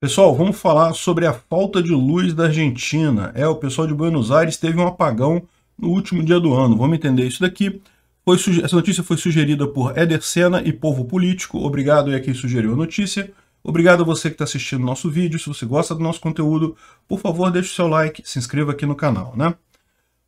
Pessoal, vamos falar sobre a falta de luz da Argentina. É, o pessoal de Buenos Aires teve um apagão no último dia do ano. Vamos entender isso daqui. Foi Essa notícia foi sugerida por Eder Senna e Povo Político. Obrigado aí a quem sugeriu a notícia. Obrigado a você que está assistindo nosso vídeo. Se você gosta do nosso conteúdo, por favor, deixe o seu like, se inscreva aqui no canal, né?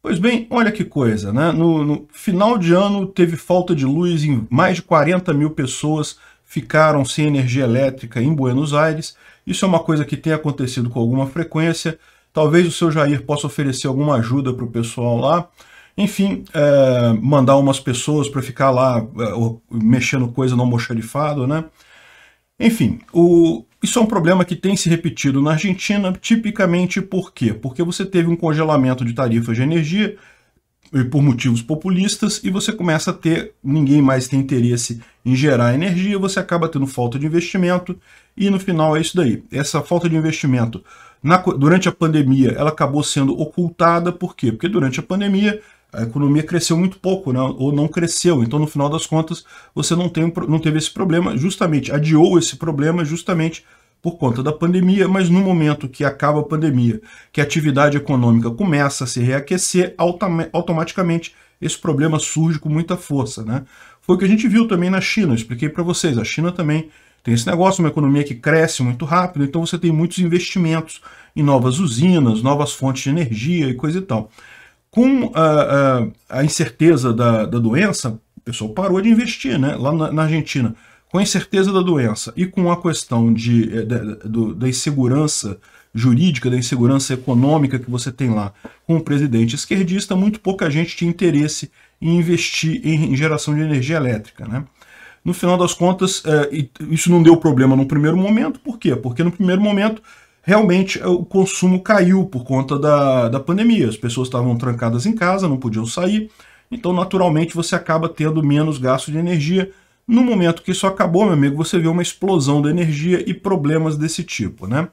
Pois bem, olha que coisa, né? No, no final de ano teve falta de luz em mais de 40 mil pessoas ficaram sem energia elétrica em Buenos Aires isso é uma coisa que tem acontecido com alguma frequência. Talvez o seu Jair possa oferecer alguma ajuda para o pessoal lá. Enfim, é, mandar umas pessoas para ficar lá é, mexendo coisa no moxarifado, né? Enfim, o, isso é um problema que tem se repetido na Argentina, tipicamente por quê? Porque você teve um congelamento de tarifas de energia, por motivos populistas e você começa a ter, ninguém mais tem interesse em gerar energia, você acaba tendo falta de investimento e no final é isso daí. Essa falta de investimento na, durante a pandemia ela acabou sendo ocultada, por quê? Porque durante a pandemia a economia cresceu muito pouco, né? ou não cresceu, então no final das contas você não, tem, não teve esse problema, justamente adiou esse problema justamente por conta da pandemia, mas no momento que acaba a pandemia, que a atividade econômica começa a se reaquecer, automaticamente esse problema surge com muita força. Né? Foi o que a gente viu também na China, expliquei para vocês, a China também tem esse negócio, uma economia que cresce muito rápido, então você tem muitos investimentos em novas usinas, novas fontes de energia e coisa e tal. Com a, a, a incerteza da, da doença, o pessoal parou de investir, né? Lá na, na Argentina, com a incerteza da doença e com a questão de, eh, de, da insegurança jurídica, da insegurança econômica que você tem lá com o presidente esquerdista, muito pouca gente tinha interesse em investir em, geração de energia elétrica. Né? No final das contas, eh, isso não deu problema no primeiro momento, por quê? Porque no primeiro momento realmente eh, o consumo caiu por conta da, da pandemia. As pessoas estavam trancadas em casa, não podiam sair, então naturalmente você acaba tendo menos gasto de energia, no momento que isso acabou, meu amigo, você vê uma explosão da energia e problemas desse tipo, né?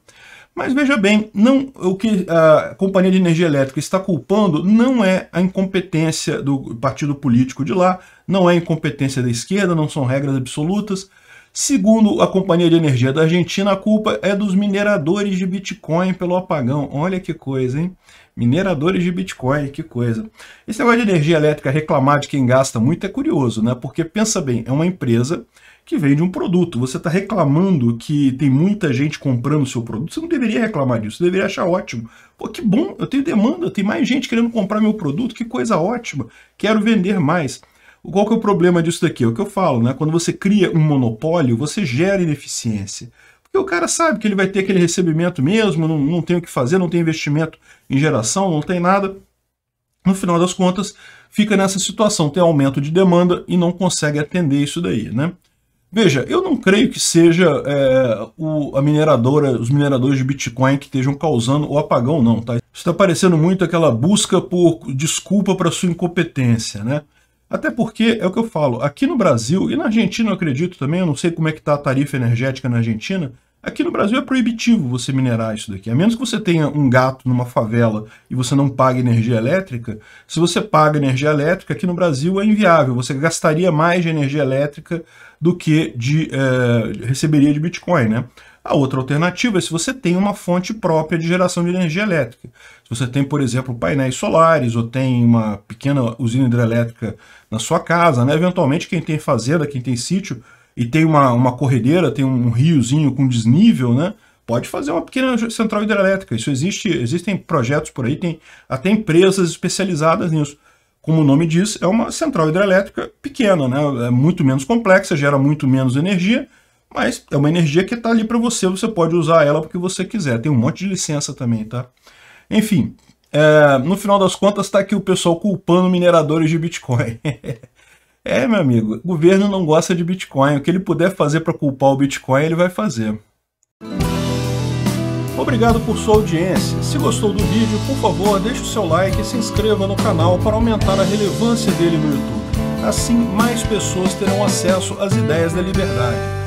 Mas veja bem, não, o que a Companhia de Energia Elétrica está culpando não é a incompetência do partido político de lá, não é a incompetência da esquerda, não são regras absolutas, Segundo a Companhia de Energia da Argentina, a culpa é dos mineradores de Bitcoin pelo apagão. Olha que coisa, hein? Mineradores de Bitcoin, que coisa. Esse negócio de energia elétrica reclamar de quem gasta muito é curioso, né? Porque, pensa bem, é uma empresa que vende um produto. Você está reclamando que tem muita gente comprando o seu produto. Você não deveria reclamar disso, você deveria achar ótimo. Pô, que bom, eu tenho demanda, tem mais gente querendo comprar meu produto, que coisa ótima. Quero vender mais. Qual que é o problema disso daqui? É o que eu falo, né? Quando você cria um monopólio, você gera ineficiência. Porque o cara sabe que ele vai ter aquele recebimento mesmo, não, não tem o que fazer, não tem investimento em geração, não tem nada. No final das contas, fica nessa situação, tem aumento de demanda e não consegue atender isso daí, né? Veja, eu não creio que seja é, o, a mineradora, os mineradores de Bitcoin que estejam causando o apagão, não, tá? Isso está parecendo muito aquela busca por desculpa para sua incompetência, né? Até porque, é o que eu falo, aqui no Brasil, e na Argentina eu acredito também, eu não sei como é que está a tarifa energética na Argentina, aqui no Brasil é proibitivo você minerar isso daqui. A menos que você tenha um gato numa favela e você não pague energia elétrica, se você paga energia elétrica, aqui no Brasil é inviável, você gastaria mais de energia elétrica do que de, é, receberia de Bitcoin, né? A outra alternativa é se você tem uma fonte própria de geração de energia elétrica. Se você tem, por exemplo, painéis solares ou tem uma pequena usina hidrelétrica na sua casa, né? eventualmente quem tem fazenda, quem tem sítio e tem uma, uma corredeira, tem um riozinho com desnível, né? pode fazer uma pequena central hidrelétrica. Isso existe, existem projetos por aí, tem até empresas especializadas nisso. Como o nome diz, é uma central hidrelétrica pequena, né? É muito menos complexa, gera muito menos energia mas é uma energia que está ali para você, você pode usar ela porque você quiser. Tem um monte de licença também, tá? Enfim, é, no final das contas está aqui o pessoal culpando mineradores de Bitcoin. é, meu amigo, o governo não gosta de Bitcoin. O que ele puder fazer para culpar o Bitcoin, ele vai fazer. Obrigado por sua audiência. Se gostou do vídeo, por favor, deixe o seu like e se inscreva no canal para aumentar a relevância dele no YouTube. Assim, mais pessoas terão acesso às ideias da liberdade